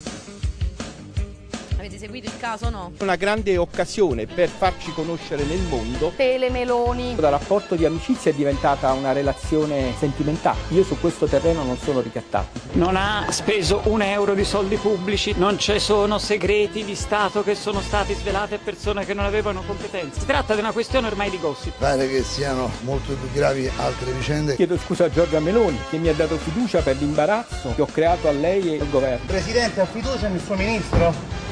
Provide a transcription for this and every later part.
Thank you. Avete seguito il caso o no? Una grande occasione per farci conoscere nel mondo. Tele Meloni. Da rapporto di amicizia è diventata una relazione sentimentale. Io su questo terreno non sono ricattato. Non ha speso un euro di soldi pubblici, non ci sono segreti di Stato che sono stati svelati a persone che non avevano competenze. Si tratta di una questione ormai di gossip. Pare che siano molto più gravi altre vicende. Chiedo scusa a Giorgia Meloni che mi ha dato fiducia per l'imbarazzo che ho creato a lei e al governo. Presidente, ha fiducia nel suo ministro?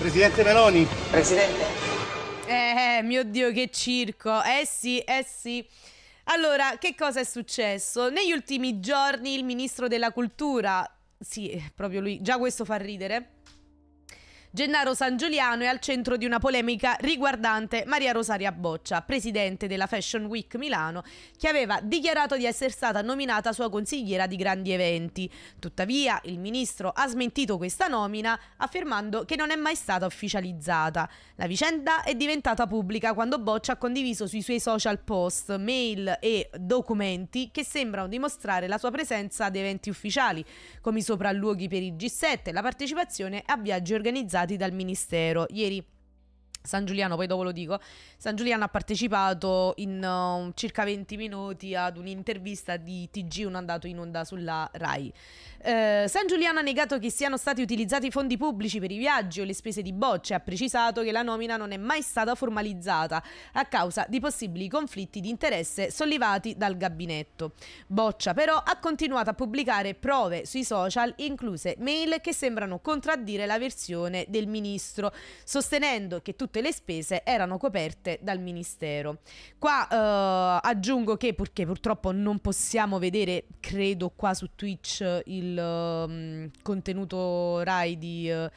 Presidente Meloni. Presidente. Eh, eh, mio Dio, che circo. Eh sì, eh sì. Allora, che cosa è successo? Negli ultimi giorni il ministro della cultura, sì, proprio lui, già questo fa ridere, Gennaro San Giuliano è al centro di una polemica riguardante Maria Rosaria Boccia, presidente della Fashion Week Milano, che aveva dichiarato di essere stata nominata sua consigliera di grandi eventi. Tuttavia, il ministro ha smentito questa nomina affermando che non è mai stata ufficializzata. La vicenda è diventata pubblica quando Boccia ha condiviso sui suoi social post, mail e documenti che sembrano dimostrare la sua presenza ad eventi ufficiali, come i sopralluoghi per il G7 e la partecipazione a viaggi organizzati autorizzati dal Ministero. Ieri San Giuliano, poi dopo lo dico, San Giuliano ha partecipato in uh, circa 20 minuti ad un'intervista di TG1 andato in onda sulla RAI. Uh, San Giuliano ha negato che siano stati utilizzati fondi pubblici per i viaggi o le spese di bocce, ha precisato che la nomina non è mai stata formalizzata a causa di possibili conflitti di interesse sollevati dal gabinetto. Boccia però ha continuato a pubblicare prove sui social, incluse mail che sembrano contraddire la versione del ministro, sostenendo che tutti tutte le spese erano coperte dal Ministero. Qua eh, aggiungo che, perché purtroppo non possiamo vedere, credo qua su Twitch, il eh, contenuto RAI di, eh,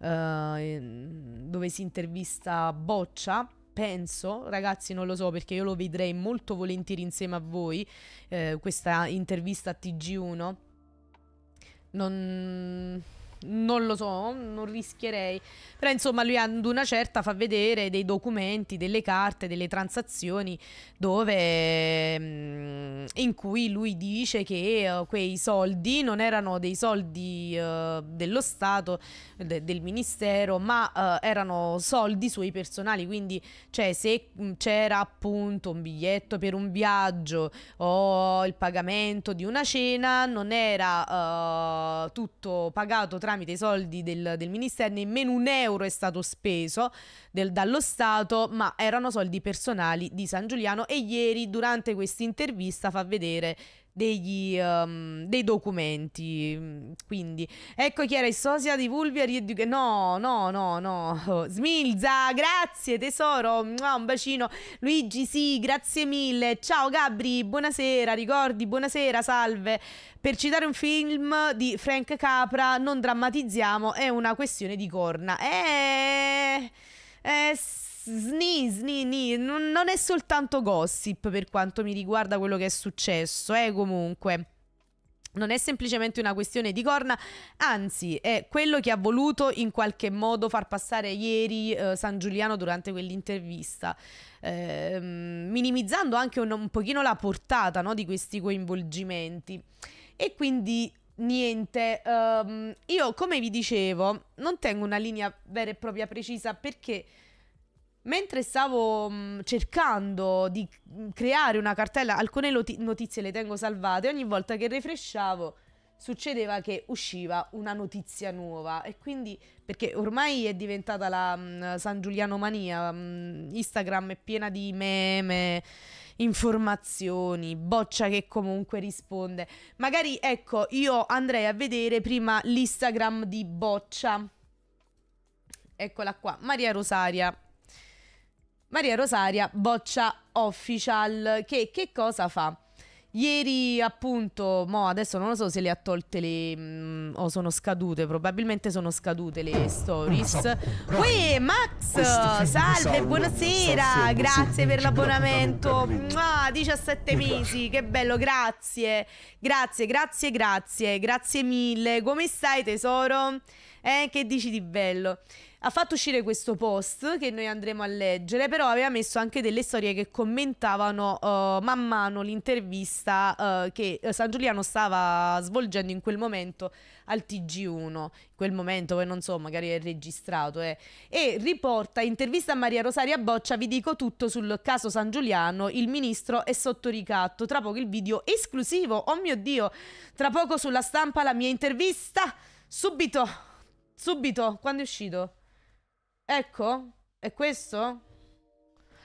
eh, dove si intervista Boccia penso, ragazzi non lo so perché io lo vedrei molto volentieri insieme a voi, eh, questa intervista a TG1. Non... Non lo so, non rischierei. Però insomma lui ad una certa fa vedere dei documenti, delle carte, delle transazioni dove mm, in cui lui dice che eh, quei soldi non erano dei soldi eh, dello Stato, del Ministero, ma eh, erano soldi suoi personali. Quindi cioè, se mm, c'era appunto un biglietto per un viaggio o il pagamento di una cena, non era tutto pagato tramite i soldi del, del, ministero, nemmeno un euro è stato speso del, dallo Stato, ma erano soldi personali di San Giuliano e ieri durante questa intervista fa vedere degli, um, dei documenti. Mm, quindi, ecco chi era il sosia di Vulvia Rieduca. No, no, no, no. Smilza, grazie tesoro. Un bacino. Luigi, sì, grazie mille. Ciao Gabri, buonasera. Ricordi, buonasera, salve. Per citare un film di Frank Capra, non drammatizziamo, è una questione di corna. Eh. Eh sni, sni, sni. Non, non è soltanto gossip per quanto mi riguarda quello che è successo, eh, comunque. Non è semplicemente una questione di corna, anzi è quello che ha voluto in qualche modo far passare ieri eh, San Giuliano durante quell'intervista, eh, minimizzando anche un, un, pochino la portata no, di questi coinvolgimenti. E quindi niente, ehm, io come vi dicevo non tengo una linea vera e propria precisa perché mentre stavo mh, mm, cercando di mm, creare una cartella, alcune loti- notizie le tengo salvate, ogni volta che refreshavo succedeva che usciva una notizia nuova e quindi perché ormai è diventata la mh, mm, San Giuliano mania, mh, Instagram è piena di meme, informazioni, boccia che comunque risponde. Magari ecco, io andrei a vedere prima l'Instagram di boccia. Eccola qua, Maria Rosaria Maria Rosaria boccia official che che cosa fa? Ieri appunto, mo adesso non lo so se le ha tolte le... Mh, mm, o sono scadute, probabilmente sono scadute le stories. Uè, Max, salve, buonasera, grazie per l'abbonamento. Ah, 17 mesi, che bello, grazie. Grazie, grazie, grazie, grazie mille. Come stai tesoro? eh, che dici di bello? Ha fatto uscire questo post che noi andremo a leggere, però aveva messo anche delle storie che commentavano uh, man mano l'intervista uh, che eh, San Giuliano stava svolgendo in quel momento al TG1, in quel momento che non so, magari è registrato, eh. e riporta intervista a Maria Rosaria Boccia, vi dico tutto sul caso San Giuliano, il ministro è sotto ricatto, tra poco il video esclusivo, oh mio Dio, tra poco sulla stampa la mia intervista, subito Subito, quando è uscito? Ecco, è questo?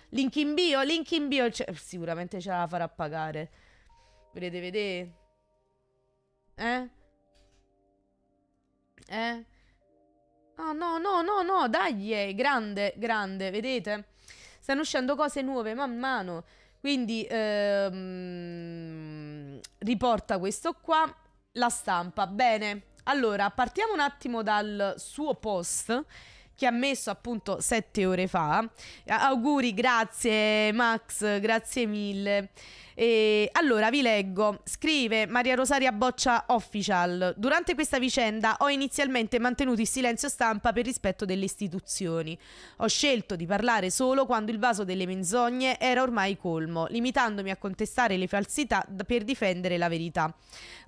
Link in bio, oh, link in bio. Oh, sicuramente ce la farà pagare. Volete vedere? Eh? Eh? Oh, no, no, no, no, dai, grande, grande, vedete? Stanno uscendo cose nuove man mano. Quindi ehm, riporta questo qua, la stampa, bene. Allora, partiamo un attimo dal suo post che ha messo appunto sette ore fa. Auguri, grazie Max, grazie mille. E allora vi leggo, scrive Maria Rosaria Boccia Official, durante questa vicenda ho inizialmente mantenuto il silenzio stampa per rispetto delle istituzioni. Ho scelto di parlare solo quando il vaso delle menzogne era ormai colmo, limitandomi a contestare le falsità per difendere la verità.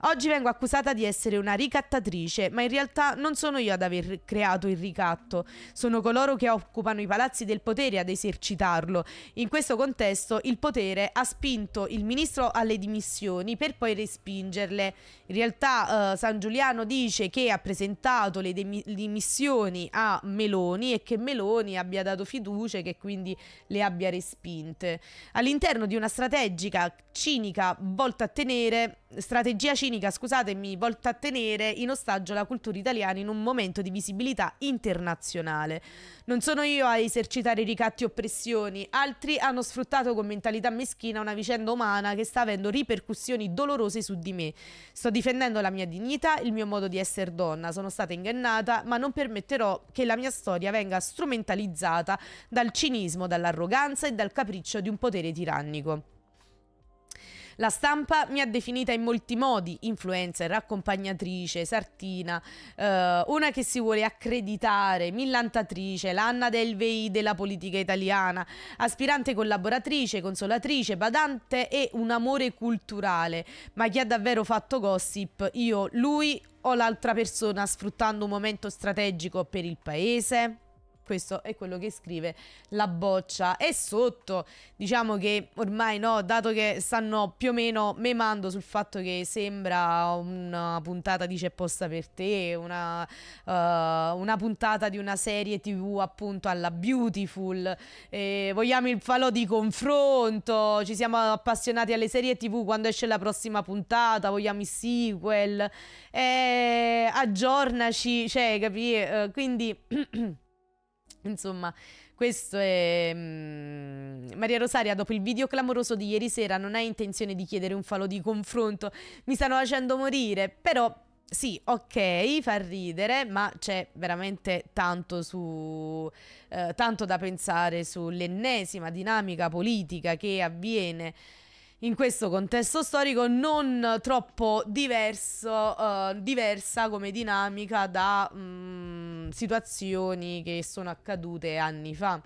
Oggi vengo accusata di essere una ricattatrice, ma in realtà non sono io ad aver creato il ricatto, sono coloro che occupano i palazzi del potere ad esercitarlo. In questo contesto il potere ha spinto il ministro alle dimissioni per poi respingerle. In realtà eh, San Giuliano dice che ha presentato le dimissioni a Meloni e che Meloni abbia dato fiducia e che quindi le abbia respinte. All'interno di una strategica cinica volta a tenere strategia cinica, scusatemi, volta a tenere in ostaggio la cultura italiana in un momento di visibilità internazionale. Non sono io a esercitare ricatti e oppressioni, altri hanno sfruttato con mentalità meschina una vicenda umana che sta avendo ripercussioni dolorose su di me. Sto difendendo la mia dignità, il mio modo di essere donna, sono stata ingannata, ma non permetterò che la mia storia venga strumentalizzata dal cinismo, dall'arroganza e dal capriccio di un potere tirannico. La stampa mi ha definita in molti modi influencer, accompagnatrice, sartina, eh, una che si vuole accreditare, millantatrice, l'Anna del VI della politica italiana, aspirante collaboratrice, consolatrice, badante e un amore culturale. Ma chi ha davvero fatto gossip? Io, lui o l'altra persona sfruttando un momento strategico per il paese? Questo è quello che scrive la boccia. E sotto, diciamo che ormai no, dato che stanno più o meno memando sul fatto che sembra una puntata dice posta per te, una, uh, una puntata di una serie tv appunto alla Beautiful, eh, vogliamo il falò di confronto, ci siamo appassionati alle serie tv quando esce la prossima puntata, vogliamo i sequel, eh, aggiornaci, cioè capì? Uh, eh, quindi... Insomma, questo è. Mm, Maria Rosaria, dopo il video clamoroso di ieri sera, non hai intenzione di chiedere un falo di confronto. Mi stanno facendo morire, però. Sì, ok, fa ridere, ma c'è veramente tanto, su, eh, tanto da pensare sull'ennesima dinamica politica che avviene in questo contesto storico non troppo diverso, uh, diversa come dinamica da mh, mm, situazioni che sono accadute anni fa.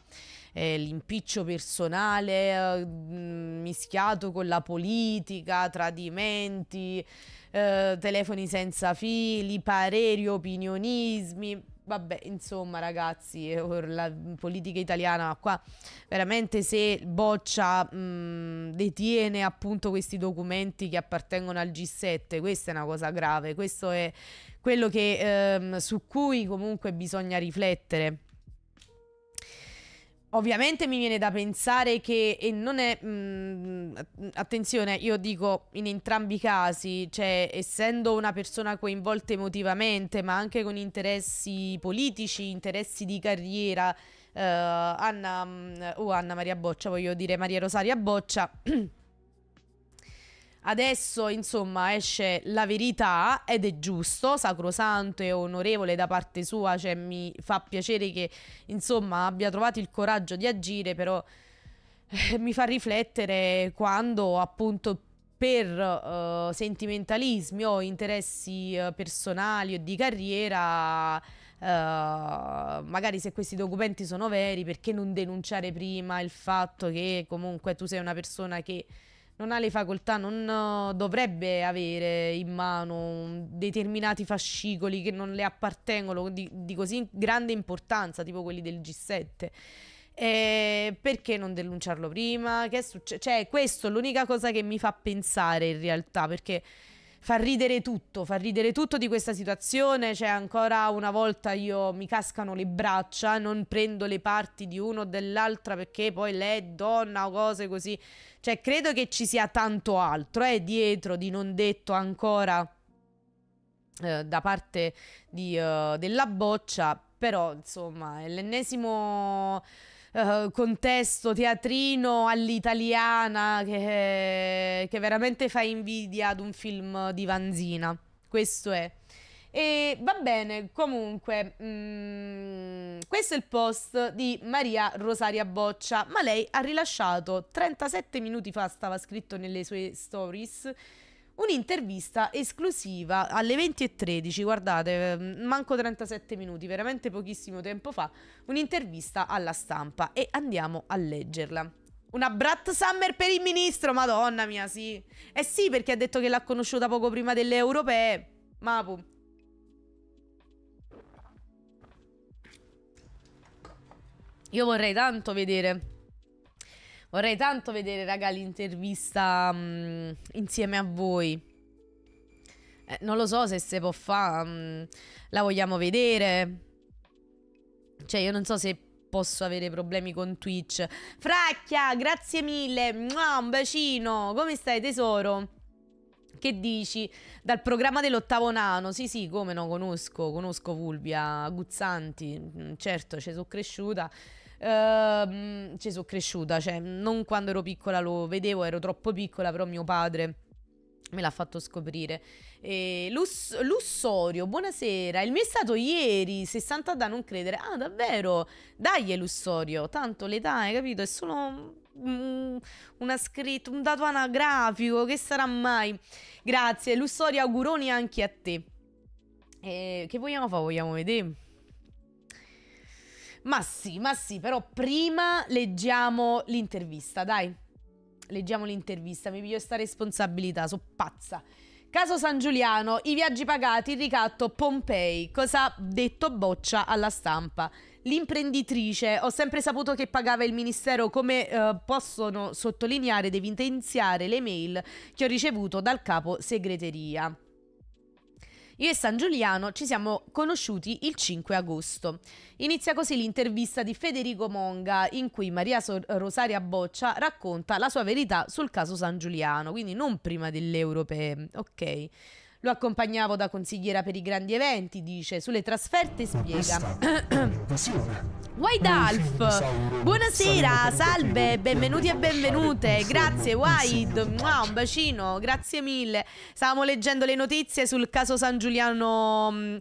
Eh, l'impiccio personale eh, mischiato con la politica, tradimenti, eh, telefoni senza fili, pareri, opinionismi Vabbè, insomma, ragazzi, eh, la politica italiana qua veramente se Boccia mh, mm, detiene appunto questi documenti che appartengono al G7, questa è una cosa grave, questo è quello che, ehm, su cui comunque bisogna riflettere. Ovviamente mi viene da pensare che, e non è, mh, mm, attenzione, io dico in entrambi i casi, cioè essendo una persona coinvolta emotivamente, ma anche con interessi politici, interessi di carriera, eh, Anna, uh, Anna Maria Boccia, voglio dire Maria Rosaria Boccia. Adesso, insomma, esce la verità ed è giusto, sacrosanto e onorevole da parte sua, cioè mi fa piacere che, insomma, abbia trovato il coraggio di agire, però eh, mi fa riflettere quando, appunto, per uh, sentimentalismi o interessi uh, personali o di carriera, Uh, magari se questi documenti sono veri, perché non denunciare prima il fatto che comunque tu sei una persona che non ha le facoltà, non eh, dovrebbe avere in mano determinati fascicoli che non le appartengono di, di così grande importanza, tipo quelli del G7. Eh, perché non denunciarlo prima? Che è succe- cioè, questo è l'unica cosa che mi fa pensare in realtà, perché fa ridere tutto, fa ridere tutto di questa situazione, cioè ancora una volta io mi cascano le braccia, non prendo le parti di uno o dell'altra perché poi lei è donna o cose così. Cioè, credo che ci sia tanto altro eh, dietro di non detto ancora eh, da parte di, uh, della boccia, però insomma è l'ennesimo... Uh, contesto teatrino all'italiana che, che veramente fa invidia ad un film di Vanzina. Questo è. E va bene, comunque, mh, mm, questo è il post di Maria Rosaria Boccia, ma lei ha rilasciato 37 minuti fa, stava scritto nelle sue stories, un'intervista esclusiva alle 20.13, guardate, mm, manco 37 minuti, veramente pochissimo tempo fa, un'intervista alla stampa e andiamo a leggerla. Una Brat Summer per il ministro, madonna mia, sì. Eh sì, perché ha detto che l'ha conosciuta poco prima delle europee. Mapu. Boh. Io vorrei tanto vedere. Vorrei tanto vedere, raga, l'intervista um, insieme a voi. Eh, non lo so se si può fare. Mm, la vogliamo vedere. Cioè, io non so se posso avere problemi con Twitch. Fracchia, grazie mille. Un bacino. Come stai, tesoro? Che dici? Dal programma dell'ottavo nano, sì sì, come no, conosco, conosco Fulvia Guzzanti, mm, certo, ci sono cresciuta. Uh, ci sono cresciuta, cioè non quando ero piccola lo vedevo, ero troppo piccola, però mio padre me l'ha fatto scoprire. Eh, Lus- Lussorio, buonasera. Il mio è stato ieri, 60 da non credere. Ah, davvero? Dai, Lussorio. Tanto l'età, hai capito? È solo una scritta, un dato anagrafico, che sarà mai? Grazie, Lussorio, auguroni anche a te. Eh, che vogliamo fare? Vogliamo vedere? Ma sì, ma sì, però prima leggiamo l'intervista, dai. Leggiamo l'intervista, mi piglio sta responsabilità, so pazza. Caso San Giuliano, i viaggi pagati, ricatto Pompei, cosa ha detto boccia alla stampa. L'imprenditrice, ho sempre saputo che pagava il ministero come eh, possono sottolineare ed evidenziare le mail che ho ricevuto dal capo segreteria. Io e San Giuliano ci siamo conosciuti il 5 agosto. Inizia così l'intervista di Federico Monga in cui Maria Sor- Rosaria Boccia racconta la sua verità sul caso San Giuliano, quindi non prima delle europee, ok? Lo accompagnavo da consigliera per i grandi eventi, dice. Sulle trasferte spiega. Wide Alf! Buonasera, salve, benvenuti e benvenute. Grazie, Wide. Un bacino, grazie mille. Stavamo leggendo le notizie sul caso San Giuliano mm,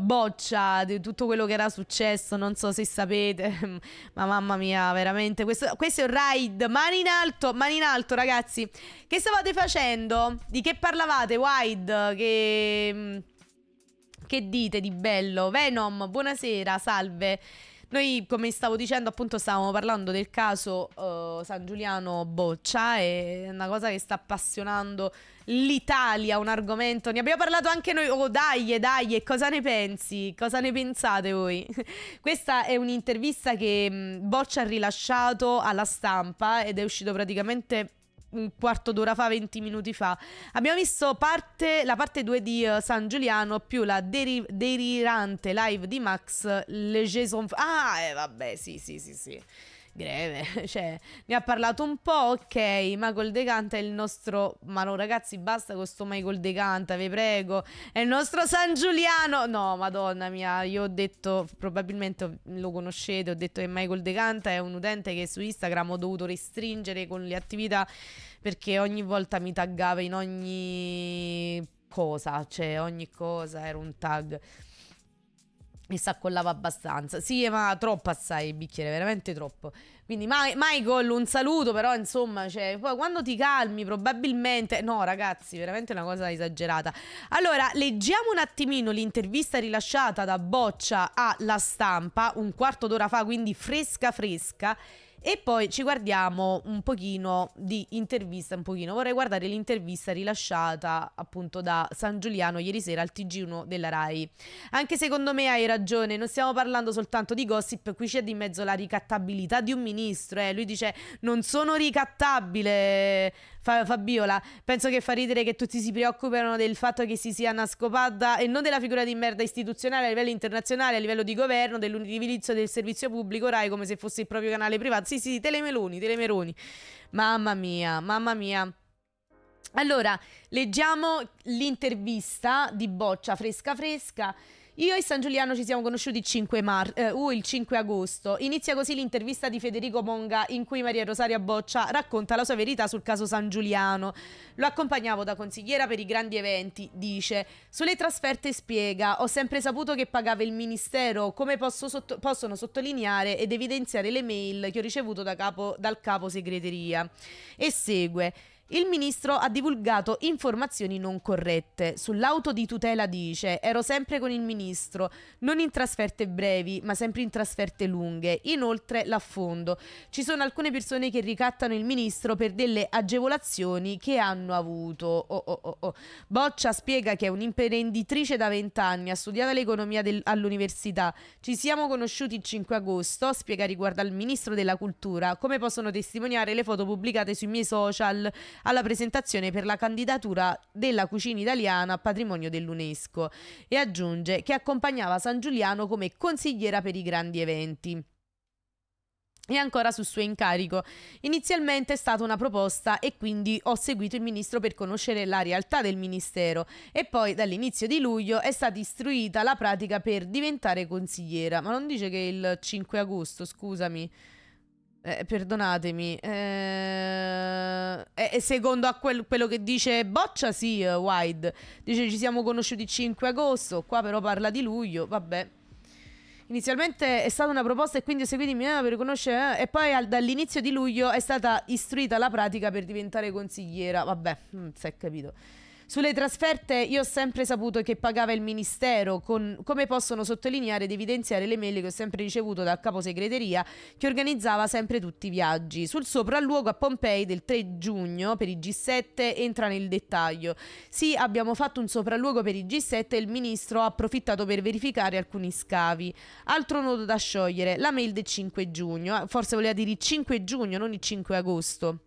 Boccia, di tutto quello che era successo. Non so se sapete, ma mamma mia, veramente. Questo, questo è un ride. Mani in alto, mani in alto, ragazzi. Che stavate facendo? Di che parlavate, Wide? che... Mm, che dite di bello? Venom, buonasera, salve. Noi, come stavo dicendo, appunto stavamo parlando del caso uh, San Giuliano Boccia, è una cosa che sta appassionando l'Italia, un argomento. Ne abbiamo parlato anche noi. Oh, dai, dai, cosa ne pensi? Cosa ne pensate voi? Questa è un'intervista che mm, Boccia ha rilasciato alla stampa ed è uscito praticamente un quarto d'ora fa, 20 minuti fa. Abbiamo visto parte, la parte 2 di uh, San Giuliano più la deri- delirante live di Max Le Jason. Ah, eh, vabbè, sì, sì, sì, sì greve, cioè ne ha parlato un po', ok, Michael De Canta è il nostro, ma no ragazzi basta con questo Michael De Canta, vi prego, è il nostro San Giuliano, no madonna mia, io ho detto, probabilmente lo conoscete, ho detto che Michael De Canta è un utente che su Instagram ho dovuto restringere con le attività perché ogni volta mi taggava in ogni cosa, cioè ogni cosa era un tag e accollava abbastanza. Sì, ma troppo assai il bicchiere, veramente troppo. Quindi Michael, un saluto, però insomma, cioè, poi quando ti calmi probabilmente... No ragazzi, veramente una cosa esagerata. Allora, leggiamo un attimino l'intervista rilasciata da Boccia alla Stampa un quarto d'ora fa, quindi fresca fresca. E poi ci guardiamo un pochino di intervista, un pochino. Vorrei guardare l'intervista rilasciata appunto da San Giuliano ieri sera al TG1 della RAI. Anche secondo me hai ragione, non stiamo parlando soltanto di gossip, qui c'è di mezzo la ricattabilità di un ministro. Eh. Lui dice non sono ricattabile, Fabiola. Penso che fa ridere che tutti si preoccupano del fatto che si sia una scopata e non della figura di merda istituzionale a livello internazionale, a livello di governo, dell'utilizzo del servizio pubblico RAI come se fosse il proprio canale privato sì, sì, telemeloni, telemeroni. Mamma mia, mamma mia. Allora, leggiamo l'intervista di Boccia Fresca Fresca io e San Giuliano ci siamo conosciuti 5 mar- eh, uh, il 5 agosto. Inizia così l'intervista di Federico Monga in cui Maria Rosaria Boccia racconta la sua verità sul caso San Giuliano. Lo accompagnavo da consigliera per i grandi eventi, dice. Sulle trasferte spiega, ho sempre saputo che pagava il ministero, come posso sotto- possono sottolineare ed evidenziare le mail che ho ricevuto da capo- dal capo segreteria. E segue. Il ministro ha divulgato informazioni non corrette. Sull'auto di tutela dice: Ero sempre con il ministro, non in trasferte brevi, ma sempre in trasferte lunghe. Inoltre l'affondo. Ci sono alcune persone che ricattano il ministro per delle agevolazioni che hanno avuto. Oh, oh, oh, oh. Boccia spiega che è un'imprenditrice da vent'anni, ha studiato l'economia all'università. Ci siamo conosciuti il 5 agosto. Spiega riguardo al ministro della cultura, come possono testimoniare le foto pubblicate sui miei social alla presentazione per la candidatura della cucina italiana a patrimonio dell'UNESCO e aggiunge che accompagnava San Giuliano come consigliera per i grandi eventi e ancora sul suo incarico. Inizialmente è stata una proposta e quindi ho seguito il ministro per conoscere la realtà del ministero e poi dall'inizio di luglio è stata istruita la pratica per diventare consigliera. Ma non dice che il 5 agosto, scusami. Eh, perdonatemi, eh, E eh, secondo quel, quello che dice Boccia, sì, uh, Wide. Dice ci siamo conosciuti il 5 agosto, qua però parla di luglio, vabbè. Inizialmente è stata una proposta e quindi seguitemi eh, per conoscere. Eh, e poi al, dall'inizio di luglio è stata istruita la pratica per diventare consigliera. Vabbè, mm, si è capito. Sulle trasferte io ho sempre saputo che pagava il Ministero, con, come possono sottolineare ed evidenziare le mail che ho sempre ricevuto dal caposegreteria che organizzava sempre tutti i viaggi. Sul sopralluogo a Pompei del 3 giugno per i G7 entra nel dettaglio. Sì, abbiamo fatto un sopralluogo per i G7 e il Ministro ha approfittato per verificare alcuni scavi. Altro nodo da sciogliere, la mail del 5 giugno, forse voleva dire il 5 giugno, non il 5 agosto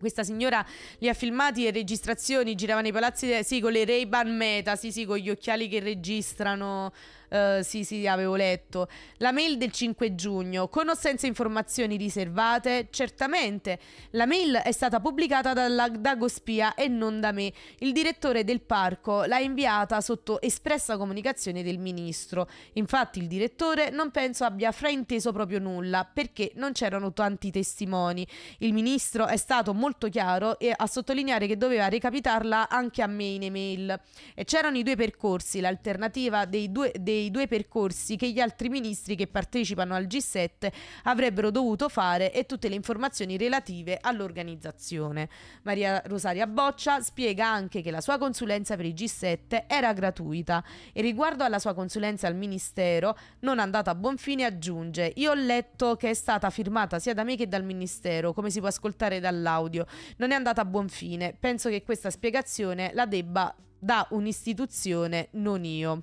questa signora li ha filmati e registrazioni, giravano i palazzi, sì, con le Ray-Ban Meta, sì, sì, con gli occhiali che registrano eh, sì, sì, avevo letto. La mail del 5 giugno, con o senza informazioni riservate? Certamente. La mail è stata pubblicata dalla, da Gospia e non da me. Il direttore del parco l'ha inviata sotto espressa comunicazione del ministro. Infatti il direttore non penso abbia frainteso proprio nulla, perché non c'erano tanti testimoni. Il ministro è stato molto chiaro e a sottolineare che doveva recapitarla anche a me in email. E c'erano i due percorsi, l'alternativa dei due... Dei i due percorsi che gli altri ministri che partecipano al G7 avrebbero dovuto fare e tutte le informazioni relative all'organizzazione. Maria Rosaria Boccia spiega anche che la sua consulenza per i G7 era gratuita e riguardo alla sua consulenza al Ministero non andata a buon fine aggiunge io ho letto che è stata firmata sia da me che dal Ministero come si può ascoltare dall'audio non è andata a buon fine penso che questa spiegazione la debba da un'istituzione non io.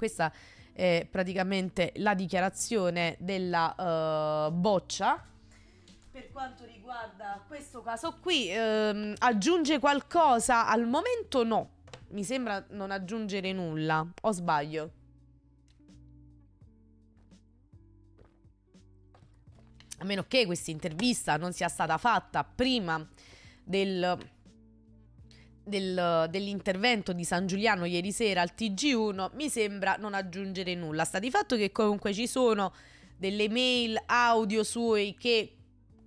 Questa è praticamente la dichiarazione della uh, boccia per quanto riguarda questo caso qui, ehm, aggiunge qualcosa? Al momento no, mi sembra non aggiungere nulla, o sbaglio? A meno che questa intervista non sia stata fatta prima del del, dell'intervento di San Giuliano ieri sera al TG1 mi sembra non aggiungere nulla. Sta di fatto che comunque ci sono delle mail audio sue che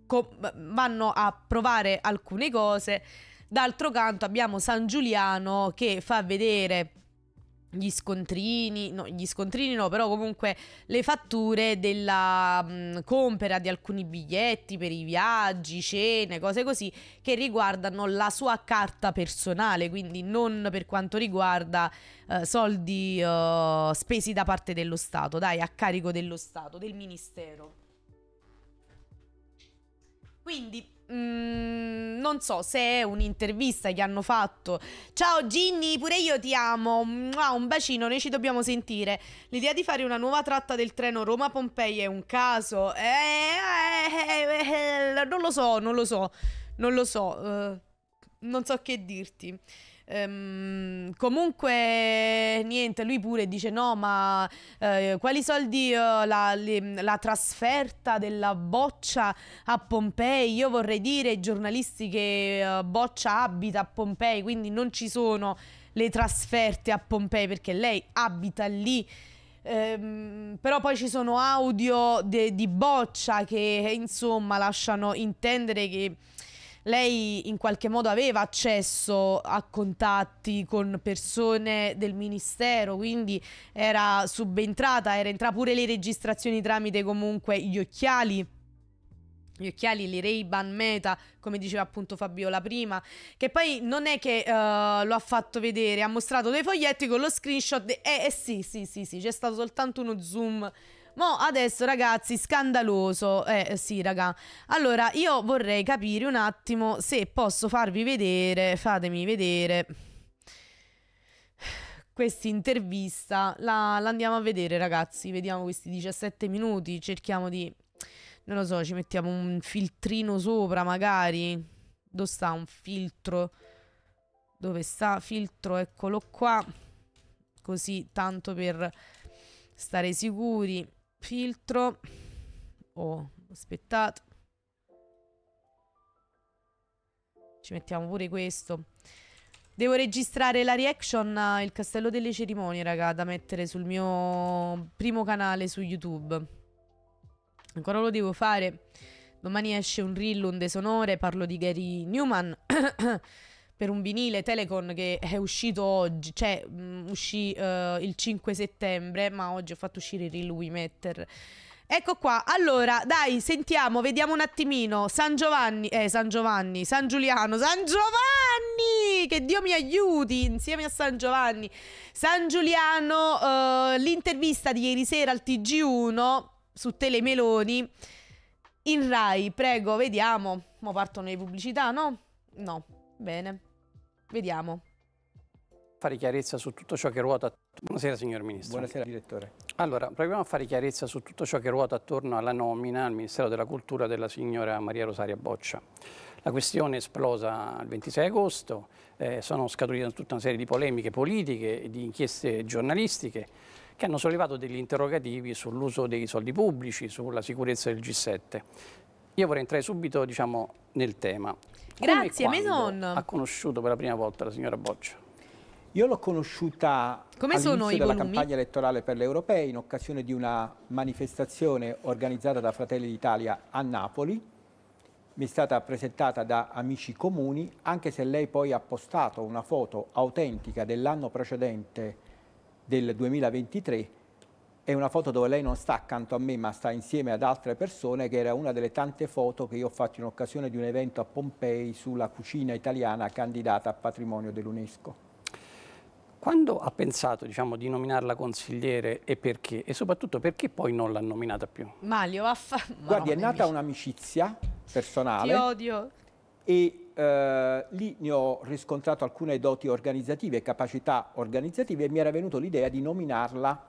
co- vanno a provare alcune cose. D'altro canto abbiamo San Giuliano che fa vedere gli scontrini, no, gli scontrini no, però comunque le fatture della mh, compera di alcuni biglietti per i viaggi, cene, cose così che riguardano la sua carta personale, quindi non per quanto riguarda eh, soldi eh, spesi da parte dello Stato, dai, a carico dello Stato, del Ministero. Quindi Mm, non so se è un'intervista che hanno fatto. Ciao Ginny, pure io ti amo. Un bacino, noi ci dobbiamo sentire. L'idea di fare una nuova tratta del treno Roma-Pompei è un caso. Eh, eh, eh, eh, eh non lo so, non lo so, non lo so. Eh, non so che dirti. Ehm, comunque, niente, lui pure dice no, ma eh, quali soldi eh, la, le- la trasferta della boccia a Pompei? Io vorrei dire ai giornalisti che eh, Boccia abita a Pompei, quindi non ci sono le trasferte a Pompei perché lei abita lì. Ehm, però poi ci sono audio de- di Boccia che insomma lasciano intendere che lei in qualche modo aveva accesso a contatti con persone del ministero, quindi era subentrata, era entrata pure le registrazioni tramite comunque gli occhiali gli occhiali, le Ray-Ban Meta, come diceva appunto Fabiola prima, che poi non è che uh, lo ha fatto vedere, ha mostrato dei foglietti con lo screenshot, e eh, eh sì, sì, sì, sì, c'è stato soltanto uno zoom Mo adesso ragazzi, scandaloso. Eh, eh sì raga. Allora io vorrei capire un attimo se posso farvi vedere, fatemi vedere questa intervista. La, la andiamo a vedere ragazzi, vediamo questi 17 minuti, cerchiamo di... Non lo so, ci mettiamo un filtrino sopra magari. Dove sta un filtro? Dove sta filtro? Eccolo qua. Così, tanto per stare sicuri filtro. Oh, aspettate. Ci mettiamo pure questo. Devo registrare la reaction al Castello delle Cerimonie, raga, da mettere sul mio primo canale su YouTube. Ancora lo devo fare. Domani esce un reel, un desonore, parlo di Gary Newman. per un vinile Telecon che è uscito oggi, cioè mh, mm, uscì uh, il 5 settembre, ma oggi ho fatto uscire il Louis Ecco qua, allora dai, sentiamo, vediamo un attimino. San Giovanni, eh, San Giovanni, San Giuliano, San Giovanni, che Dio mi aiuti insieme a San Giovanni. San Giuliano, uh, l'intervista di ieri sera al TG1 su Telemeloni in Rai, prego, vediamo. Mo partono le pubblicità, no? No, Bene, vediamo. Fare chiarezza su tutto ciò che ruota. Buonasera signor Ministro. Buonasera direttore. Allora, proviamo a fare chiarezza su tutto ciò che ruota attorno alla nomina al Ministero della Cultura della signora Maria Rosaria Boccia. La questione è esplosa il 26 agosto, eh, sono scaturite tutta una serie di polemiche politiche e di inchieste giornalistiche che hanno sollevato degli interrogativi sull'uso dei soldi pubblici, sulla sicurezza del G7. Io vorrei entrare subito diciamo, nel tema. Grazie, Maison. Ha conosciuto per la prima volta la signora Boccia? Io l'ho conosciuta Come all'inizio della campagna elettorale per le europee in occasione di una manifestazione organizzata da Fratelli d'Italia a Napoli. Mi è stata presentata da amici comuni, anche se lei poi ha postato una foto autentica dell'anno precedente del 2023 è una foto dove lei non sta accanto a me ma sta insieme ad altre persone che era una delle tante foto che io ho fatto in occasione di un evento a Pompei sulla cucina italiana candidata a patrimonio dell'UNESCO. Quando ha pensato diciamo, di nominarla consigliere e perché? E soprattutto perché poi non l'ha nominata più? Maglio, affa... Guardi, è nata un'amicizia personale. Ti odio. E eh, lì ne ho riscontrato alcune doti organizzative, capacità organizzative e mi era venuto l'idea di nominarla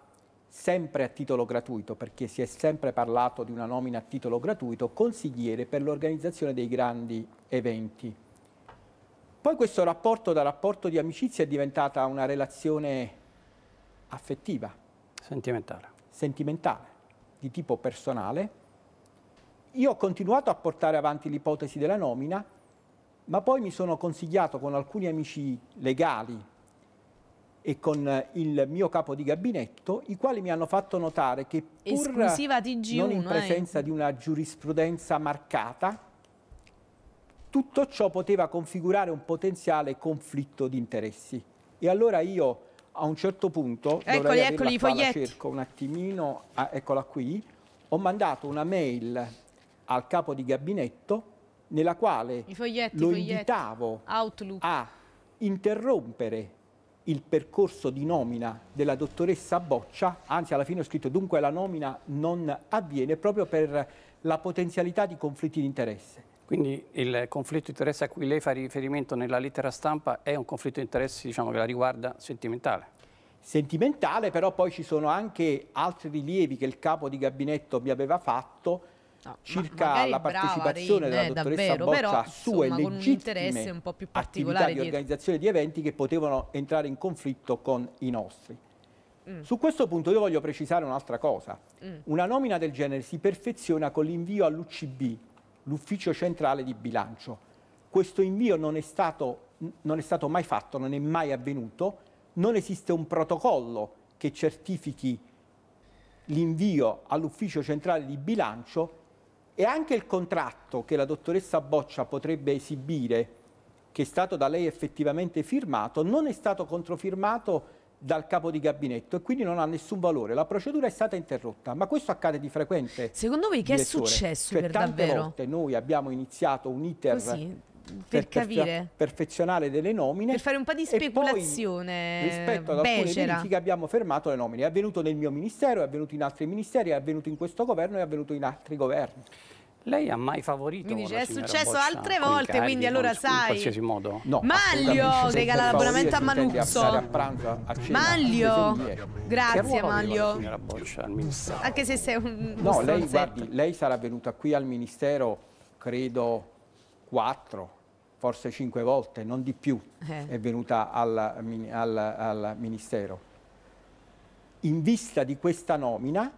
sempre a titolo gratuito, perché si è sempre parlato di una nomina a titolo gratuito, consigliere per l'organizzazione dei grandi eventi. Poi questo rapporto da rapporto di amicizia è diventata una relazione affettiva. Sentimentale. Sentimentale, di tipo personale. Io ho continuato a portare avanti l'ipotesi della nomina, ma poi mi sono consigliato con alcuni amici legali e con eh, il mio capo di gabinetto, i quali mi hanno fatto notare che pur TG1, non in eh. presenza eh. di una giurisprudenza marcata, tutto ciò poteva configurare un potenziale conflitto di interessi. E allora io a un certo punto, eccoli, eccoli i foglietti. la cerco un attimino, ah, eccola qui, ho mandato una mail al capo di gabinetto nella quale lo invitavo Outlook. a interrompere il percorso di nomina della dottoressa Boccia, anzi alla fine ho scritto dunque la nomina non avviene proprio per la potenzialità di conflitti di interesse. Quindi il conflitto di interesse a cui lei fa riferimento nella lettera stampa è un conflitto di interessi diciamo, che la riguarda sentimentale? Sentimentale, però poi ci sono anche altri rilievi che il capo di gabinetto mi aveva fatto no, circa la partecipazione della dottoressa davvero, Boccia a sue insomma, legittime un un attività di organizzazione di eventi che potevano entrare in conflitto con i nostri. Mm. Su questo punto io voglio precisare un'altra cosa. Mm. Una nomina del genere si perfeziona con l'invio all'UCB, l'Ufficio Centrale di Bilancio. Questo invio non è, stato, non è stato mai fatto, non è mai avvenuto, non esiste un protocollo che certifichi l'invio all'Ufficio Centrale di Bilancio e anche il contratto che la dottoressa Boccia potrebbe esibire, che è stato da lei effettivamente firmato, non è stato controfirmato dal capo di gabinetto e quindi non ha nessun valore. La procedura è stata interrotta, ma questo accade di frequente. Secondo voi che direttore. è successo cioè, per tante davvero? Volte noi abbiamo iniziato un iter Così per, per capire. perfezionare delle nomine. Per fare un po' di speculazione. rispetto ad alcune becera. verifiche abbiamo fermato le nomine. È avvenuto nel mio ministero, è avvenuto in altri ministeri, è avvenuto in questo governo, e è avvenuto in altri governi. Lei ha mai favorito Mi dice, è successo Boccia, altre volte, cardi, quindi allora in sai. In qualsiasi modo. No, Maglio regala l'abbonamento a Manuzzo. A pranzo, a cena, Maglio. Grazie Maglio. Boccia, Anche se sei un No, lei, guardi, lei sarà venuta qui al ministero credo 4 forse cinque volte, non di più, eh. è venuta al, al, al Ministero. In vista di questa nomina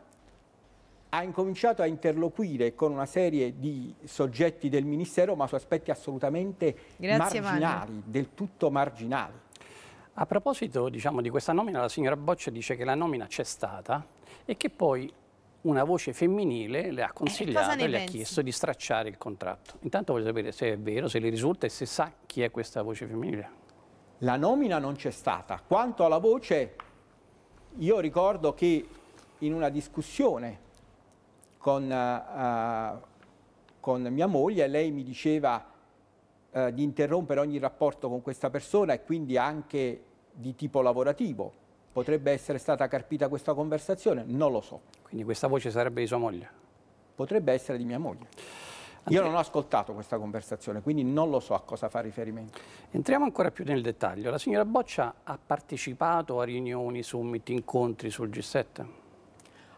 ha incominciato a interloquire con una serie di soggetti del Ministero, ma su aspetti assolutamente Grazie, marginali, Mario. del tutto marginali. A proposito diciamo, di questa nomina, la signora Bocce dice che la nomina c'è stata e che poi una voce femminile le ha eh, consigliato e le ha chiesto di stracciare il contratto. Intanto voglio sapere se è vero, se le risulta e se sa chi è questa voce femminile. La nomina non c'è stata. Quanto alla voce, io ricordo che in una discussione con, uh, con mia moglie lei mi diceva uh, di interrompere ogni rapporto con questa persona e quindi anche di tipo lavorativo Potrebbe essere stata carpita questa conversazione? Non lo so. Quindi questa voce sarebbe di sua moglie? Potrebbe essere di mia moglie. Io non ho ascoltato questa conversazione, quindi non lo so a cosa fa riferimento. Entriamo ancora più nel dettaglio. La signora Boccia ha partecipato a riunioni, summit, incontri sul G7?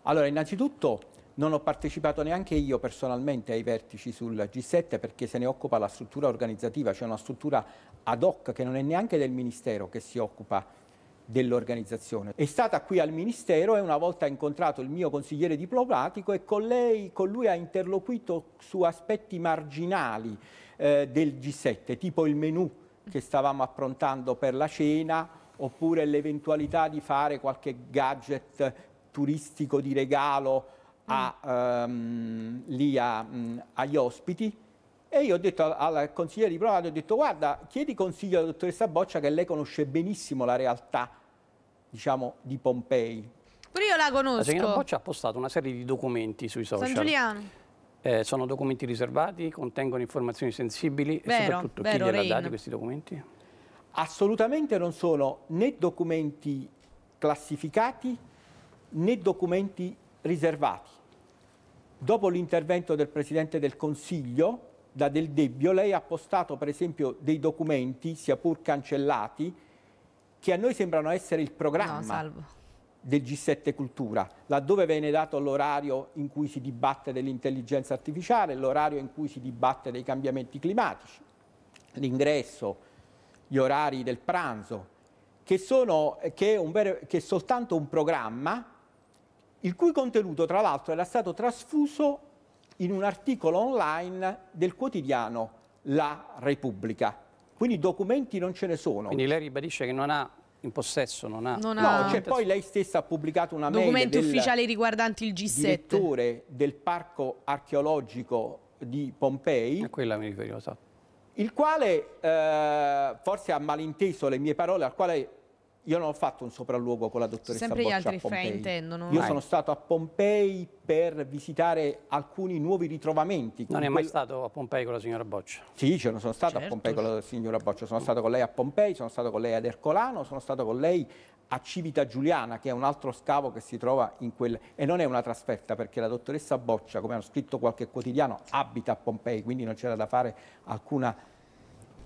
Allora, innanzitutto non ho partecipato neanche io personalmente ai vertici sul G7 perché se ne occupa la struttura organizzativa, cioè una struttura ad hoc che non è neanche del Ministero che si occupa dell'organizzazione. È stata qui al Ministero e una volta ha incontrato il mio consigliere diplomatico e con, lei, con lui ha interloquito su aspetti marginali eh, del G7, tipo il menù che stavamo approntando per la cena oppure l'eventualità di fare qualche gadget turistico di regalo a, um, lì a, um, agli ospiti. E io ho detto al, consigliere di Provato, ho detto guarda, chiedi consiglio alla dottoressa Boccia che lei conosce benissimo la realtà diciamo, di Pompei. Però io la conosco. La signorina Boccia ha postato una serie di documenti sui social. San Giuliano. Eh, sono documenti riservati, contengono informazioni sensibili vero, e soprattutto vero, chi gliel'ha dati questi documenti? Assolutamente non sono né documenti classificati né documenti riservati. Dopo l'intervento del Presidente del Consiglio, da Del Debbio, lei ha postato per esempio dei documenti, sia pur cancellati, che a noi sembrano essere il programma no, del G7 Cultura, laddove viene dato l'orario in cui si dibatte dell'intelligenza artificiale, l'orario in cui si dibatte dei cambiamenti climatici, l'ingresso, gli orari del pranzo, che, sono, che, è vero, che è soltanto un programma il cui contenuto tra l'altro era stato trasfuso in un articolo online del quotidiano La Repubblica. Quindi documenti non ce ne sono. Quindi lei ribadisce che non ha in possesso non ha. Non ha... No, cioè, poi lei stessa ha pubblicato una documenti mail ufficiali riguardanti il G7. direttore del parco archeologico di Pompei. A eh, quella mi riferivo, esatto. Il quale eh, forse ha malinteso le mie parole, al quale io non ho fatto un sopralluogo con la dottoressa Sempre Boccia gli altri a Pompei. intendono. Io sono stato a Pompei per visitare alcuni nuovi ritrovamenti. Non è mai stato a Pompei con la signora Boccia? Sì, cioè, sono stato certo. a Pompei con la signora Boccia, sono stato con lei a Pompei, sono stato con lei ad Ercolano, sono stato con lei a Civita Giuliana, che è un altro scavo che si trova in quel... e non è una trasferta perché la dottoressa Boccia, come hanno scritto qualche quotidiano, abita a Pompei, quindi non c'era da fare alcuna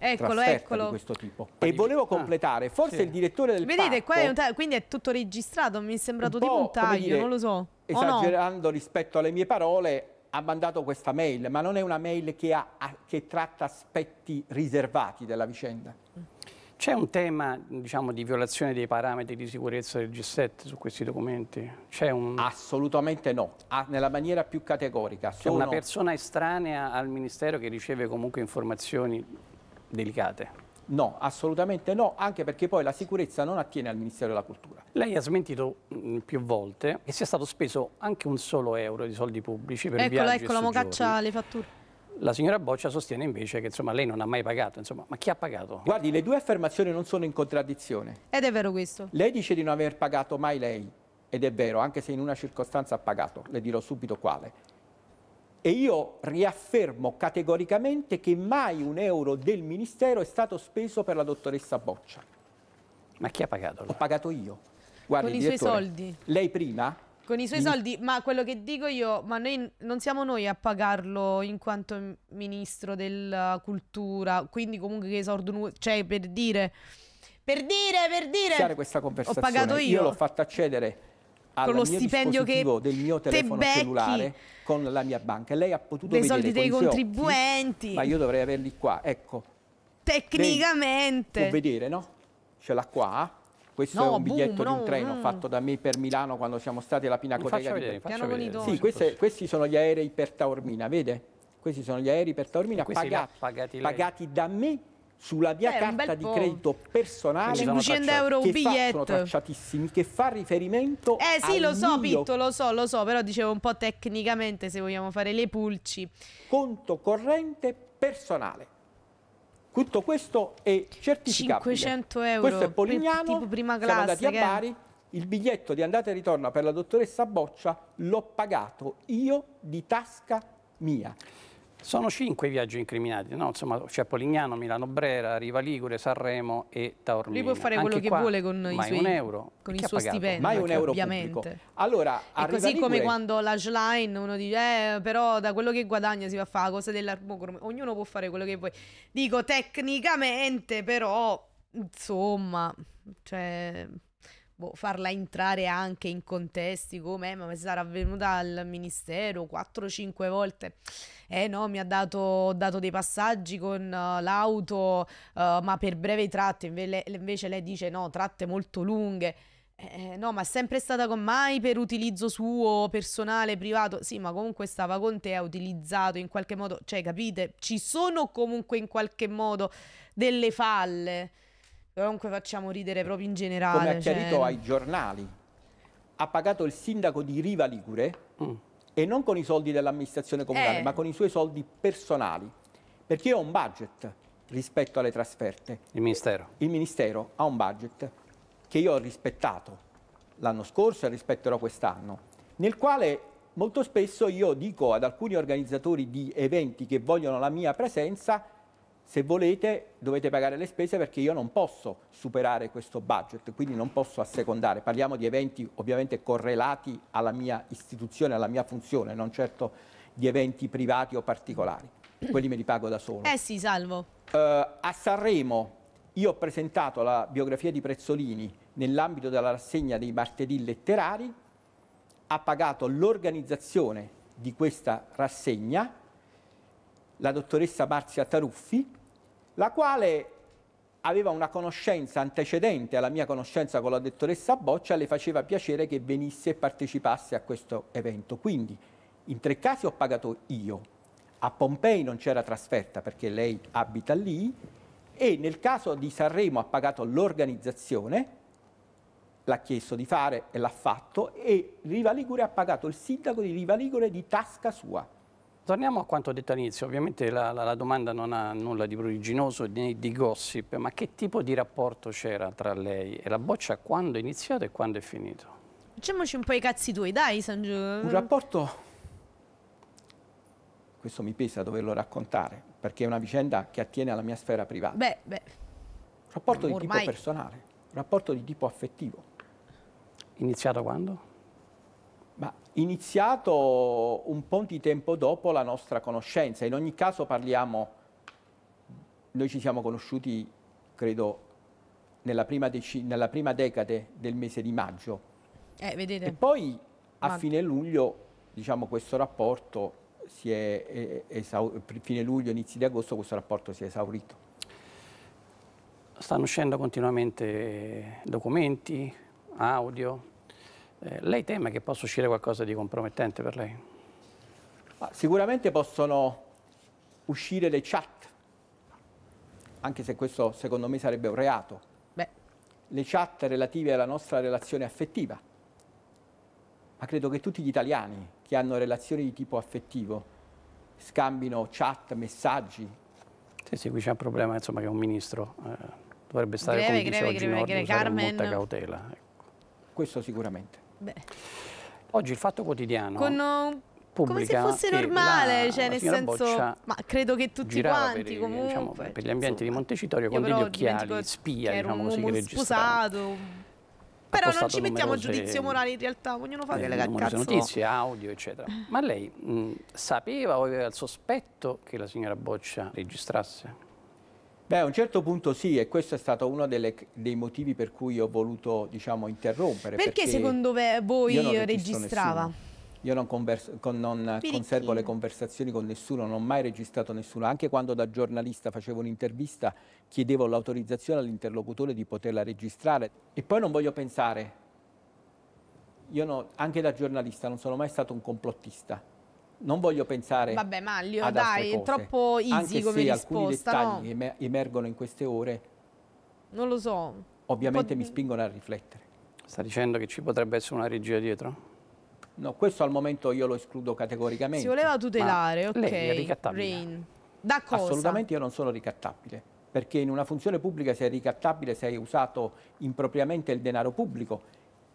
eccolo, eccolo. di questo tipo. E volevo completare, ah, forse sì. il direttore del Vedete, parco... Vedete, quindi è tutto registrato, mi è sembrato un tipo un taglio, dire, non lo so. Esagerando no? rispetto alle mie parole, ha mandato questa mail, ma non è una mail che, ha, che tratta aspetti riservati della vicenda. C'è un tema diciamo, di violazione dei parametri di sicurezza del G7 su questi documenti? Un... Assolutamente no, ah, nella maniera più categorica. C'è sono... una persona estranea al Ministero che riceve comunque informazioni delicate. No, assolutamente no, anche perché poi la sicurezza non attiene al Ministero della Cultura. Lei ha smentito mm, più volte che sia stato speso anche un solo euro di soldi pubblici per eccola, viaggi Eccola, eccola, Mocaccia le fatture. La signora Boccia sostiene invece che insomma, lei non ha mai pagato, insomma, ma chi ha pagato? Guardi, le due affermazioni non sono in contraddizione. Ed è vero questo. Lei dice di non aver pagato mai lei, ed è vero, anche se in una circostanza ha pagato, le dirò subito quale. E io riaffermo categoricamente che mai un euro del Ministero è stato speso per la dottoressa Boccia. Ma chi ha pagato? Allora? Ho pagato io. Guardi, Con i suoi soldi? Lei prima? Con i suoi in... soldi, ma quello che dico io, ma noi non siamo noi a pagarlo in quanto ministro della cultura, quindi comunque che esordono, cioè per dire, per dire, per dire, ho pagato io. Io l'ho fatta accedere con lo stipendio che del mio telefono te cellulare con la mia banca e lei ha potuto dei soldi dei contribuenti occhi, ma io dovrei averli qua ecco tecnicamente lei può vedere no? ce l'ha qua ah? questo no, è un biglietto boom, di un treno no. fatto da me per Milano quando siamo stati alla Pinacoteca vedere, sì, queste, questi sono gli aerei per Taormina vede? questi sono gli aerei per Taormina pagati, pagati, pagati da me sulla mia Beh, carta di credito personale 500 euro un biglietto sono tracciatissimi che fa riferimento eh sì lo so mio... Pitto lo so lo so però dicevo un po' tecnicamente se vogliamo fare le pulci conto corrente personale tutto questo è certificabile 500 euro questo è Polignano tipo prima classe siamo andati a eh. Bari il biglietto di andata e ritorno per la dottoressa Boccia l'ho pagato io di tasca mia sono cinque i viaggi incriminati, no? insomma c'è cioè Polignano, Milano Brera, Riva Ligure, Sanremo e Taormina. Lui può fare Anche quello qua, che vuole con i suoi, un euro. Con il suo stipendio, mai un euro ovviamente. Pubblico. Allora, è così Ligure... come quando la line uno dice eh, però da quello che guadagna si va a fare la cosa dell'armocrome, ognuno può fare quello che vuole. Dico tecnicamente però, insomma, cioè boh, farla entrare anche in contesti come eh, ma sarà venuta al ministero 4-5 volte. Eh no, mi ha dato, dato dei passaggi con uh, l'auto, uh, ma per brevi tratti, invece, invece lei dice no, tratte molto lunghe. Eh, eh, no, ma è sempre stata con mai per utilizzo suo, personale, privato. Sì, ma comunque stava con te, ha utilizzato in qualche modo. Cioè, capite? Ci sono comunque in qualche modo delle falle. Comunque facciamo ridere proprio in generale. Come ha cioè, chiarito cioè... ai giornali, ha pagato il sindaco di Riva Ligure mm. e non con i soldi dell'amministrazione comunale, eh. ma con i suoi soldi personali. Perché io ho un budget rispetto alle trasferte. Il Ministero? Il Ministero ha un budget che io ho rispettato l'anno scorso e rispetterò quest'anno, nel quale molto spesso io dico ad alcuni organizzatori di eventi che vogliono la mia presenza se volete dovete pagare le spese perché io non posso superare questo budget, quindi non posso assecondare. Parliamo di eventi ovviamente correlati alla mia istituzione, alla mia funzione, non certo di eventi privati o particolari. Quelli me li pago da solo. Eh sì, salvo. Uh, a Sanremo io ho presentato la biografia di Prezzolini nell'ambito della rassegna dei martedì letterari, ha pagato l'organizzazione di questa rassegna, la dottoressa Marzia Taruffi, la quale aveva una conoscenza antecedente alla mia conoscenza con la dottoressa Boccia, le faceva piacere che venisse e partecipasse a questo evento. Quindi in tre casi ho pagato io, a Pompei non c'era trasferta perché lei abita lì e nel caso di Sanremo ha pagato l'organizzazione, l'ha chiesto di fare e l'ha fatto e Riva Ligure ha pagato il sindaco di Riva Ligure di tasca sua. Torniamo a quanto detto all'inizio, ovviamente la, la, la, domanda non ha nulla di pruriginoso né di gossip, ma che tipo di rapporto c'era tra lei e la boccia quando è iniziato e quando è finito? Facciamoci un po' i cazzi tuoi, dai San Giovanni. Un rapporto, questo mi pesa doverlo raccontare, perché è una vicenda che attiene alla mia sfera privata. Beh, beh. Un rapporto Ormai. di tipo personale, un rapporto di tipo affettivo. Iniziato quando? iniziato un po' di tempo dopo la nostra conoscenza. In ogni caso parliamo, noi ci siamo conosciuti, credo, nella prima, nella prima decade del mese di maggio. Eh, vedete. E poi a Ma... fine luglio, diciamo, questo rapporto si è esaurito, fine luglio, inizi di agosto questo rapporto si è esaurito. Stanno uscendo continuamente documenti, audio, eh, lei teme che possa uscire qualcosa di compromettente per lei? Ma sicuramente possono uscire le chat, anche se questo secondo me sarebbe un reato. Beh. Le chat relative alla nostra relazione affettiva. Ma credo che tutti gli italiani che hanno relazioni di tipo affettivo scambino chat, messaggi. Sì, sì, qui c'è un problema, insomma, che un ministro eh, dovrebbe stare greve, come greve, dice greve, oggi greve, Nordio, Carmen. molta cautela. Ecco. Questo sicuramente. Beh. Oggi il Fatto Quotidiano... Con eh, pubblica come se fosse normale, la, cioè nel senso, ma credo che tutti quanti per, diciamo, comunque diciamo, per gli ambienti di Montecitorio con degli occhiali spia, diciamo così, che sposato. Però non ci mettiamo numerose, giudizio morale in realtà, ognuno fa delle che cazzo. notizie, audio, eccetera. Ma lei mh, sapeva o aveva il sospetto che la signora Boccia registrasse? Beh, a un certo punto sì, e questo è stato uno delle, dei motivi per cui ho voluto, diciamo, interrompere. Perché, perché secondo voi registrava? Nessuno. Io non, con, non conservo le conversazioni con nessuno, non ho mai registrato nessuno. Anche quando da giornalista facevo un'intervista chiedevo l'autorizzazione all'interlocutore di poterla registrare. E poi non voglio pensare, io no, anche da giornalista non sono mai stato un complottista non voglio pensare Vabbè Maglio, ad dai, cose, è troppo easy anche come se alcuni dettagli no? emergono in queste ore. Non lo so. Ovviamente mi spingono a riflettere. Sta dicendo che ci potrebbe essere una regia dietro? No, questo al momento io lo escludo categoricamente. Si voleva tutelare, ok. Lei è ricattabile. Rain. Da cosa? Assolutamente io non sono ricattabile, perché in una funzione pubblica sei ricattabile se hai usato impropriamente il denaro pubblico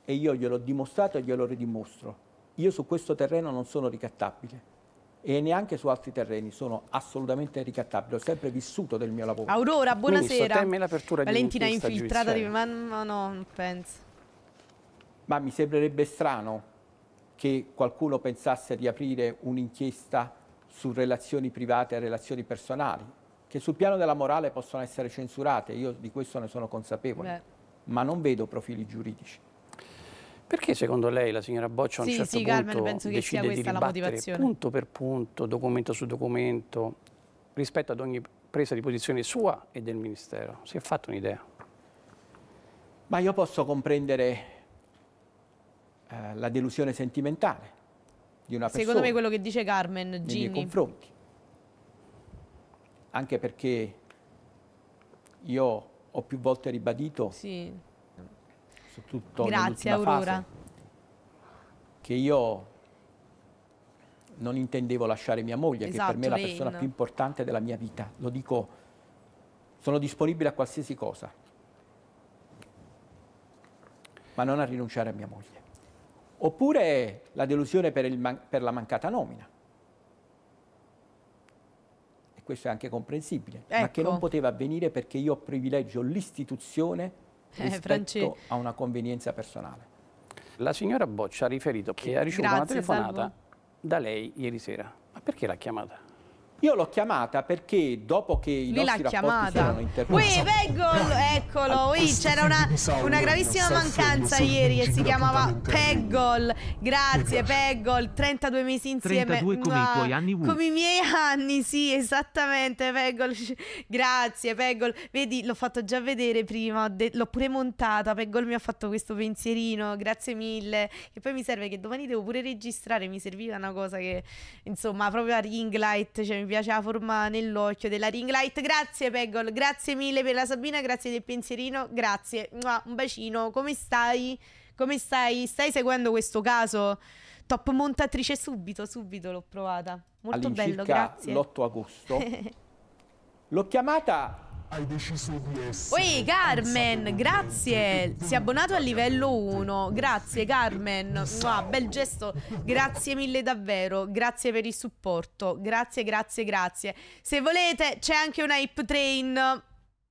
e io gliel'ho dimostrato e glielo ridimostro io su questo terreno non sono ricattabile e neanche su altri terreni sono assolutamente ricattabile, ho sempre vissuto del mio lavoro. Aurora, buonasera. Ministro, Valentina è infiltrata di mamma, no, non penso. Ma mi sembrerebbe strano che qualcuno pensasse di aprire un'inchiesta su relazioni private e relazioni personali, che sul piano della morale possono essere censurate, io di questo ne sono consapevole, Beh. ma non vedo profili giuridici. Perché secondo lei la signora Boccia a un sì, certo sì, punto Carmen, penso che sia questa la motivazione. punto per punto, documento su documento, rispetto ad ogni presa di posizione sua e del Ministero? Si è fatta un'idea? Ma io posso comprendere eh, la delusione sentimentale di una persona. Secondo me quello che dice Carmen, nei Gini. Nei miei confronti. Anche perché io ho più volte ribadito sì su tutto Grazie Aurora. che io non intendevo lasciare mia moglie, esatto, che per me è la esatto, persona più importante della mia vita. Lo dico, sono disponibile a qualsiasi cosa, ma non a rinunciare a mia moglie. Oppure la delusione per, man per la mancata nomina. E questo è anche comprensibile, ecco. ma che non ecco. poteva avvenire perché io privilegio l'istituzione eh, rispetto Franci... a una convenienza personale. La signora Boccia ha riferito che ha ricevuto Grazie, una telefonata salvo. da lei ieri sera. Ma perché l'ha chiamata? Io l'ho chiamata perché dopo che i Lui nostri rapporti chiamata. furono interrotti... Ui, Pegol, eccolo, ui, c'era una, una, gravissima mancanza ieri e si chiamava Pegol. Grazie Pegol, 32 mesi insieme. 32 come i tuoi anni, Come i miei anni, sì, esattamente Pegol. Grazie Pegol. Vedi, l'ho fatto già vedere prima, l'ho pure montata, Pegol mi ha fatto questo pensierino, grazie mille. E poi mi serve che domani devo pure registrare, mi serviva una cosa che, insomma, proprio a ring light, cioè mi piace la forma nell'occhio della ring light. Grazie Pegol, grazie mille per la Sabina, grazie del pensierino, grazie. un bacino, come stai? Come stai? Stai seguendo questo caso? Top montatrice subito, subito l'ho provata. Molto bello, grazie. L'8 agosto. l'ho chiamata hai deciso di essere. Oi Carmen, grazie. Si è abbonato a livello 1. Grazie Carmen. Mua, bel gesto. Grazie mille davvero. Grazie per il supporto. Grazie, grazie, grazie. Se volete c'è anche una hip train.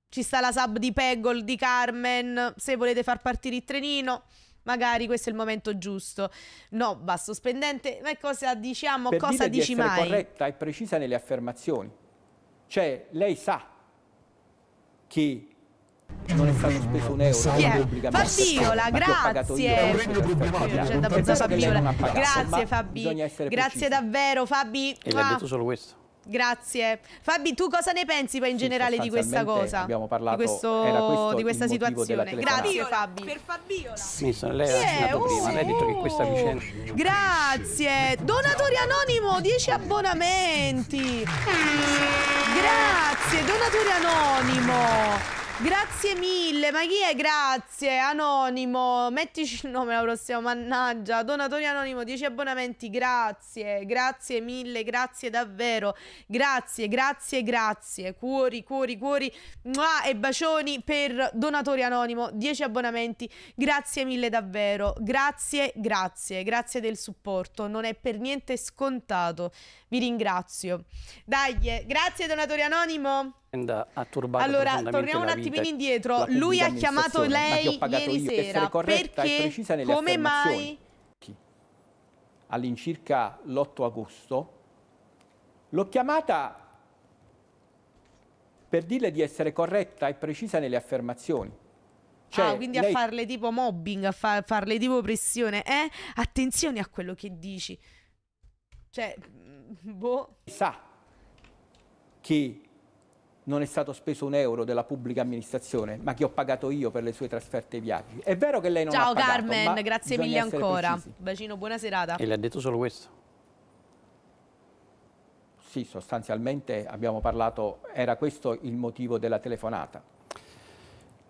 Ci sta la sub di Pegol di Carmen. Se volete far partire il trenino magari questo è il momento giusto. No, basso spendente, ma cosa diciamo, per cosa dici di mai? corretta e precisa nelle affermazioni. Cioè, lei sa che non è stato speso un euro eh. chi è? Cioè, cioè, cioè, Fabiola grazie grazie Fabi grazie davvero Fabi e l'ha detto solo questo Grazie. Fabi, tu cosa ne pensi poi in sì, generale di questa cosa? Abbiamo parlato di, questo, di questa situazione. Grazie Fabi. Per Fabiola. Sì, sono, lei yeah, oh, prima, lei ha detto che questa oh. vicenda... Grazie. Donatore anonimo, 10 abbonamenti. Grazie, donatore anonimo. Grazie mille, ma chi è? Grazie, anonimo, mettici il nome la prossima, mannaggia, donatorio anonimo, 10 abbonamenti, grazie, grazie mille, grazie davvero, grazie, grazie, grazie, cuori, cuori, cuori, Mua! e bacioni per donatorio anonimo, 10 abbonamenti, grazie mille davvero, grazie, grazie, grazie del supporto, non è per niente scontato, vi ringrazio. Dai, eh, grazie donatorio anonimo ha turbato allora, torniamo un attimino indietro. Lui ha chiamato lei ieri sera. Perché? Come mai? All'incirca l'8 agosto l'ho chiamata per dirle di essere corretta e precisa nelle affermazioni. Cioè, ah, quindi lei... a farle tipo mobbing, a fa farle tipo pressione. Eh? Attenzione a quello che dici. Cioè, mm, boh. Sa che non è stato speso un euro della pubblica amministrazione, ma che ho pagato io per le sue trasferte e viaggi. È vero che lei non Ciao, ha pagato, Carmen, grazie mille ancora. Precisi. Bacino, buona serata. E le ha detto solo questo? Sì, sostanzialmente abbiamo parlato, era questo il motivo della telefonata.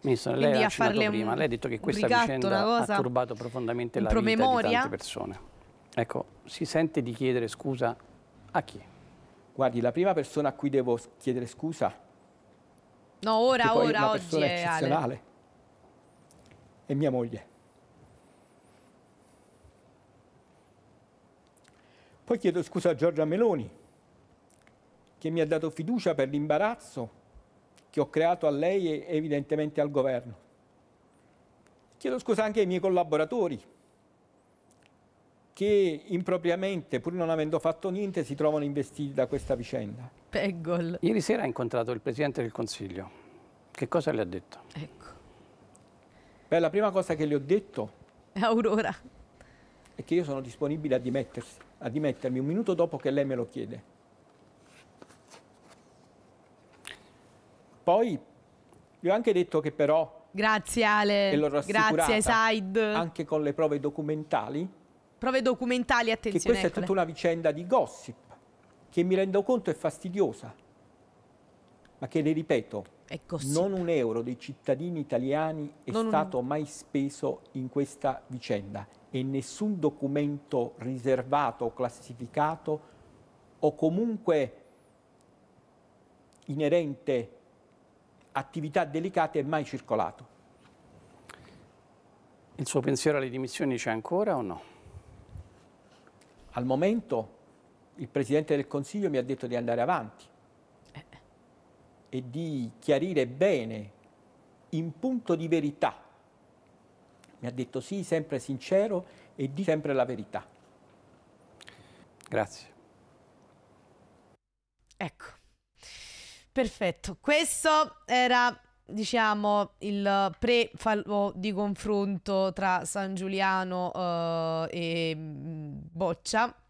Ministro, Quindi lei ha accennato prima, lei ha detto che questa ricatto, vicenda ha turbato profondamente la promemoria. vita di tante persone. Ecco, si sente di chiedere scusa a chi? Guardi, la prima persona a cui devo chiedere scusa No, ora, ora, è una persona oggi eccezionale. È e mia moglie. Poi chiedo scusa a Giorgia Meloni, che mi ha dato fiducia per l'imbarazzo che ho creato a lei e evidentemente al governo. Chiedo scusa anche ai miei collaboratori, che impropriamente, pur non avendo fatto niente, si trovano investiti da questa vicenda. Peggol. Ieri sera ha incontrato il Presidente del Consiglio. Che cosa le ha detto? Ecco. Beh, la prima cosa che le ho detto... Aurora. È che io sono disponibile a, dimettersi, a dimettermi un minuto dopo che lei me lo chiede. Poi gli ho anche detto che però... Grazie Ale, e l'ho grazie Said. Anche con le prove documentali. Prove documentali, attenzione. Che questa ecco è tutta una vicenda di gossip che mi rendo conto è fastidiosa, ma che, le ripeto, non un euro dei cittadini italiani è non stato un... mai speso in questa vicenda e nessun documento riservato o classificato o comunque inerente attività delicate è mai circolato. Il suo pensiero alle dimissioni c'è ancora o no? Al momento il Presidente del Consiglio mi ha detto di andare avanti eh, eh. e di chiarire bene, in punto di verità. Mi ha detto sì, sempre sincero e di sempre la verità. Grazie. Ecco, perfetto. Questo era diciamo il pre di confronto tra San Giuliano eh, e mm, Boccia